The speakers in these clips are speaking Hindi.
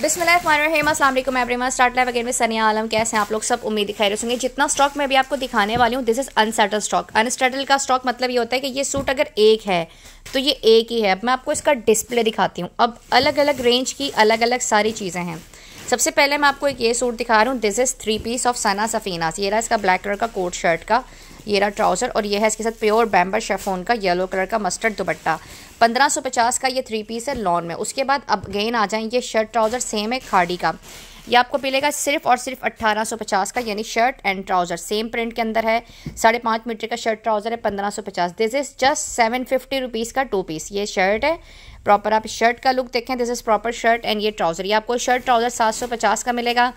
बिसमीम असल स्टार्ट लाइव अगेन में सनिया आलम कैसे हैं आप लोग सब उम्मीद दिखाई रहे जितना स्टॉक मैं अभी आपको दिखाने वाली हूँ this is unsettle stock unsettle का स्टॉक मतलब ये होता है कि ये सूट अगर एक है तो ये एक ही है अब मैं आपको इसका डिस्प्ले दिखाती हूँ अब अलग अलग रेंज की अलग अलग सारी चीज़ें हैं सबसे पहले मैं आपको एक ये सूट दिखा रहा हूँ this is three piece of Sana Safinaz ये रहा इसका ब्लैक कलर का कोट शर्ट का ये रहा ट्राउज़र और ये है इसके साथ प्योर बैम्बर शेफोन का येलो कलर का मस्टर्ड दुपट्टा 1550 का ये थ्री पीस है लॉन में उसके बाद अब गेन आ जाएं ये शर्ट ट्राउज़र सेम है खाड़ी का ये आपको मिलेगा सिर्फ और सिर्फ अट्ठारह सौ पचास का यानी shirt and trouser same print के अंदर है साढ़े पाँच मीटर का शर्ट ट्राउज़र है पंद्रह सौ पचास this is just seven fifty rupees का टू पीस ये शर्ट है प्रॉपर आप शर्ट का लुक देखें this is proper shirt and ये ट्राउज़र ये आपको शर्ट ट्राउज़र सात सौ पचास का मिलेगा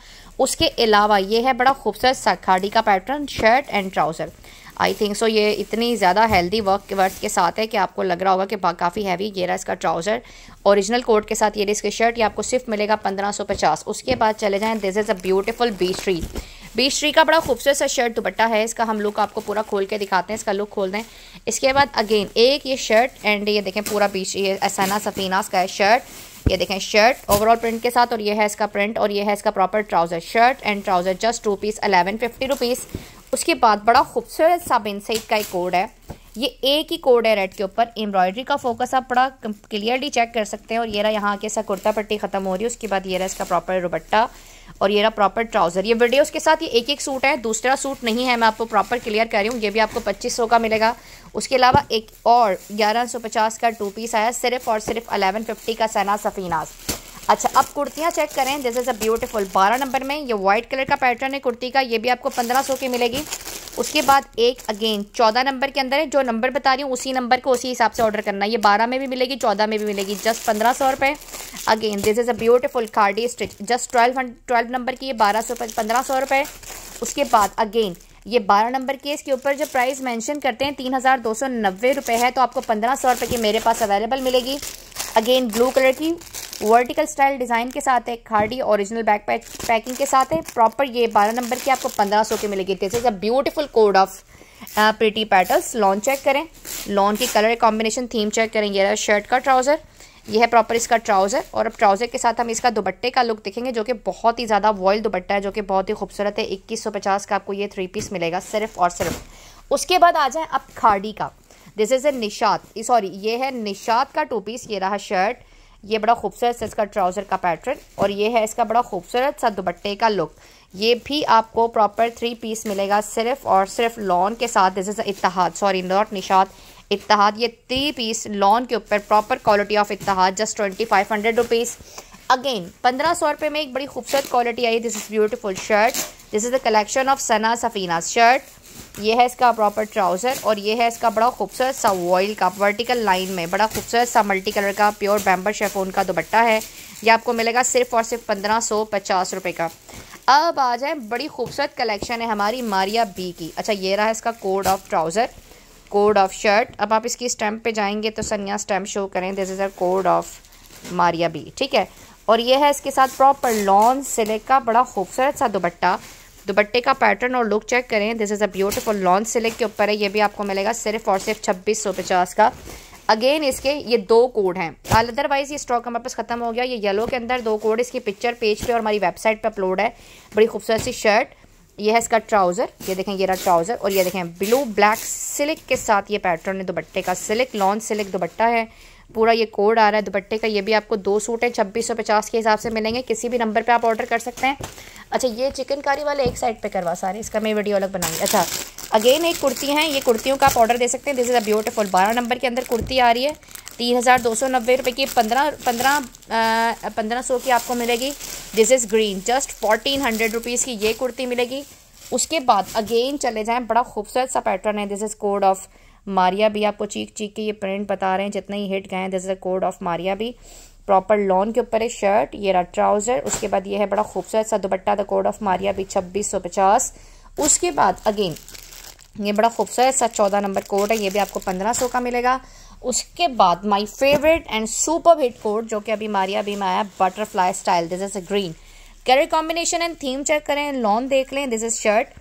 उसके अलावा ये है बड़ा खूबसूरत खाड़ी का pattern shirt and trouser I think so ये इतनी ज़्यादा हेल्दी वर्क वर्क के साथ है कि आपको लग रहा होगा कि काफ़ी हैवी ये रहा इसका ट्राउज़र ओरिजिनल कोट के साथ ये इसके शर्ट ये आपको सिर्फ मिलेगा पंद्रह सौ पचास उसके बाद चले जाएँ this is a beautiful Beech Tree Beech Tree का बड़ा खूबसूरत सा शर्ट दुपट्टा है इसका हम लुक आपको पूरा खोल के दिखाते हैं इसका लुक खोल दें इसके बाद अगेन एक ये शर्ट एंड ये देखें पूरा बीच ये असना सफीनास का है शर्ट ये देखें शर्ट ओवरऑल प्रिंट के साथ और ये है इसका प्रिंट और ये है इसका proper trouser shirt and trouser just two piece eleven fifty rupees उसके बाद बड़ा खूबसूरत सा बेनसाइड का एक कोड है ये एक ही कोड है रेड के ऊपर एम्ब्रॉयडरी का फोकस आप बड़ा क्लियरली चेक कर सकते हैं और ये रहा यहाँ के सा कुर्ता पट्टी ख़त्म हो रही है उसके बाद ये रहा इसका प्रॉपर रुबट्टा और ये रहा प्रॉपर ट्राउज़र ये वीडियोस के साथ ये एक एक सूट है दूसरा सूट नहीं है मैं आपको प्रॉपर क्लियर कर रही हूँ ये भी आपको पच्चीस का मिलेगा उसके अलावा एक और ग्यारह का टू पीस आया सिर्फ और सिर्फ अलेवन का सना सफ़ीनाज़ अच्छा अब कुर्तियाँ चेक करें दिस इज़ अ ब्यूटीफुल बारह नंबर में ये व्हाइट कलर का पैटर्न है कुर्ती का ये भी आपको पंद्रह सौ की मिलेगी उसके बाद एक अगेन चौदह नंबर के अंदर है जो नंबर बता रही हूँ उसी नंबर को उसी हिसाब से ऑर्डर करना ये बारह में भी मिलेगी चौदह में भी मिलेगी जस्ट पंद्रह सौ रुपये again this is a beautiful cardi stitch just twelve twelve number की ये बारह सौ पंद्रह सौ रुपये उसके बाद अगेन ये बारह नंबर की इसके ऊपर जो प्राइस मैंशन करते हैं तीन हज़ार दो सौ नब्बे रुपये है तो आपको पंद्रह सौ रुपये की मेरे पास अवेलेबल मिलेगी अगेन ब्लू कलर की वर्टिकल स्टाइल डिज़ाइन के साथ है खाड़ी ओरिजिनल बैक पैकिंग के साथ है प्रॉपर ये बारह नंबर की आपको पंद्रह सौ के मिलेगी this is a beautiful code of pretty petals lawn check करें लॉन की कलर कॉम्बिनेशन थीम चेक करें यह रहा शर्ट का ट्राउज़र यह है प्रॉपर इसका ट्राउज़र और अब ट्राउज़र के साथ हम इसका दुपट्टे का लुक देखेंगे जो कि बहुत ही ज़्यादा वॉयल दुपट्टा है जो कि बहुत ही खूबसूरत है इक्कीस सौ पचास का आपको ये थ्री पीस मिलेगा सिर्फ और सिर्फ उसके बाद आ जाए अब खाड़ी का this is a Nishat sorry ये है निशात का टू पीस ये रहा शर्ट ये बड़ा खूबसूरत सा इसका ट्राउज़र का पैटर्न और ये है इसका बड़ा खूबसूरत सा दुपट्टे का लुक ये भी आपको प्रॉपर थ्री पीस मिलेगा सिर्फ और सिर्फ लॉन के साथ this is Ittehad sorry not Nishat Ittehad ये थ्री पीस लॉन के ऊपर proper quality of Ittehad just twenty five hundred rupees again पंद्रह सौ रुपये में एक बड़ी खूबसूरत quality I this is beautiful shirt this is the collection of Sana Safina shirt ये है इसका प्रॉपर ट्राउज़र और ये है इसका बड़ा खूबसूरत सा वॉइल का वर्टिकल लाइन में बड़ा खूबसूरत सा मल्टी कलर का प्योर बैम्बर शेफोन का दुपट्टा है ये आपको मिलेगा सिर्फ और सिर्फ पंद्रह सौ पचास रुपये का अब आ जाए बड़ी खूबसूरत कलेक्शन है हमारी मारिया बी की अच्छा ये रहा इसका code of trouser code of shirt अब आप इसकी स्टैम्प पे जाएंगे तो सनिया स्टैम्प शो करें this is a code of Maria B ठीक है और ये है इसके साथ प्रॉपर लॉन्ग सिलेक का बड़ा खूबसूरत सा दुपट्टा दुपट्टे का पैटर्न और लुक चेक करें this is a beautiful launch silk के ऊपर है ये भी आपको मिलेगा सिर्फ और सिर्फ छब्बीस सौ पचास का अगेन इसके ये दो कोड हैं अदरवाइज ये स्टॉक हमारे पास खत्म हो गया ये येलो के अंदर दो कोड इसकी पिक्चर पेज पे और हमारी वेबसाइट पे अपलोड है बड़ी खूबसूरत सी शर्ट ये है इसका ट्राउज़र ये देखें ये रहा ट्राउज़र और ये देखें ब्लू ब्लैक सिल्क के साथ ये पैटर्न है दुपट्टे का सिल्क लॉन्च सिलिक दुपट्टा है पूरा ये कोड आ रहा है दुपट्टे का ये भी आपको दो सूट है छब्बीस सौ पचास के हिसाब से मिलेंगे किसी भी नंबर पे आप ऑर्डर कर सकते हैं अच्छा ये चिकनकारी वाले एक साइड पे करवा सारे इसका मैं वीडियो अलग बनाऊंगी अच्छा अगेन एक कुर्ती है ये कुर्तियों का आप ऑर्डर दे सकते हैं दिस इज़ अ ब्यूटीफुल बारह नंबर के अंदर कुर्ती आ रही है तीन हज़ार दो सौ नब्बे रुपये की पंद्रह पंद्रह पंद्रह सौ की आपको मिलेगी this is green just fourteen hundred rupees की ये कुर्ती मिलेगी उसके बाद अगेन चले जाएँ बड़ा खूबसूरत सा पैटर्न है this is code of Maria B आपको चीख चीख के ये प्रिंट बता रहे हैं जितने ही हिट गए हैं this is a code of Maria B proper lawn के ऊपर है शर्ट ये रहा ट्राउजर उसके बाद ये है बड़ा खूबसूरत सा dupatta the code of Maria B छब्बीस सौ पचास उसके बाद अगेन ये बड़ा खूबसूरत सा चौदह नंबर कोड है ये भी आपको पंद्रह सौ का मिलेगा उसके बाद my favourite and super hit code जो कि अभी मारिया भी में आया butterfly style this is a green colour combination and theme check करें लॉन देख लें this is shirt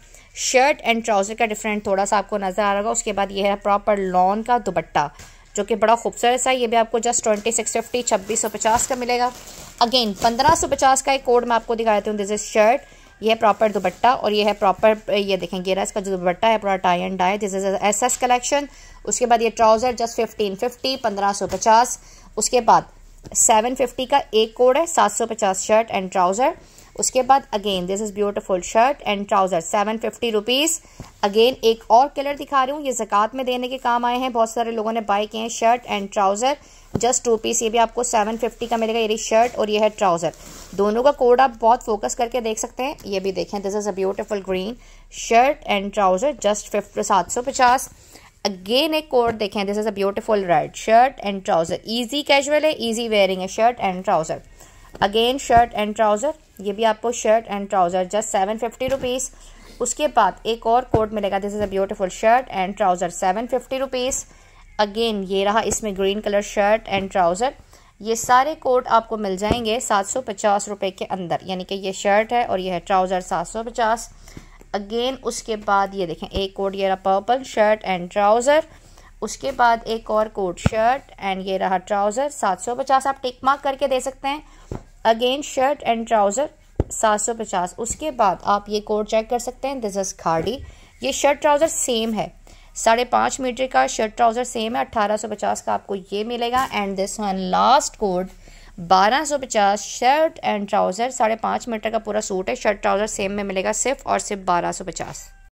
shirt and trouser का डिफरेंट थोड़ा सा आपको नज़र आ रहा होगा उसके बाद ये है प्रॉपर लॉन का दुपट्टा जो कि बड़ा खूबसूरत सा ये भी आपको जस्ट ट्वेंटी सिक्स फिफ्टी छब्बीस सौ पचास का मिलेगा अगेन पंद्रह सौ पचास का एक कोड मैं आपको दिखा देती हूँ दिस इज शर्ट ये है प्रॉपर दुपट्टा और ये है प्रॉपर ये देखें गेरा इसका जो दुपट्टा है पूरा tie and dye this is S S collection उसके बाद ये ट्राउज़र जस्ट फिफ्टीन फिफ्टी पंद्रह सौ पचास उसके बाद सेवन फिफ्टी का एक कोड है सात सौ पचास शर्ट एंड ट्राउज़र उसके बाद again this is beautiful shirt and trouser seven fifty rupees again एक और कलर दिखा रही हूँ ये जक़ात में देने के काम आए हैं बहुत सारे लोगों ने बाई किए हैं shirt and trouser just two piece ये भी आपको सेवन फिफ्टी का मिलेगा ये शर्ट और ये है ट्राउज़र दोनों का कोड आप बहुत फोकस करके देख सकते हैं ये भी देखें this is a beautiful green shirt and trouser just फिफ्ट सात सौ पचास अगेन एक कोड देखें this is a beautiful red shirt and trouser easy casual है ईजी वेयरिंग है shirt and trouser again shirt and trouser ये भी आपको shirt and trouser just seven fifty rupees उसके बाद एक और कोट मिलेगा this is a beautiful shirt and trouser seven fifty rupees again ये रहा इसमें green colour shirt and trouser ये सारे कोट आपको मिल जाएंगे सात सौ पचास रुपये के अंदर यानी कि ये शर्ट है और ये है ट्राउज़र सात सौ पचास अगेन उसके बाद ये देखें एक कोट ये रहा पर्पल शर्ट एंड ट्राउज़र उसके बाद एक और कोट शर्ट एंड ये रहा ट्राउज़र सात सौ पचास आप टिक मार्क करके दे सकते हैं अगेन शर्ट एंड ट्राउज़र 750 उसके बाद आप ये कोड चेक कर सकते हैं दिस इज़ खाड़ी ये शर्ट ट्राउज़र सेम है साढ़े पाँच मीटर का शर्ट ट्राउज़र सेम है 1850 का आपको ये मिलेगा and this one last code 1250 shirt and trouser साढ़े पाँच मीटर का पूरा सूट है शर्ट ट्राउज़र सेम में मिलेगा सिर्फ और सिर्फ 1250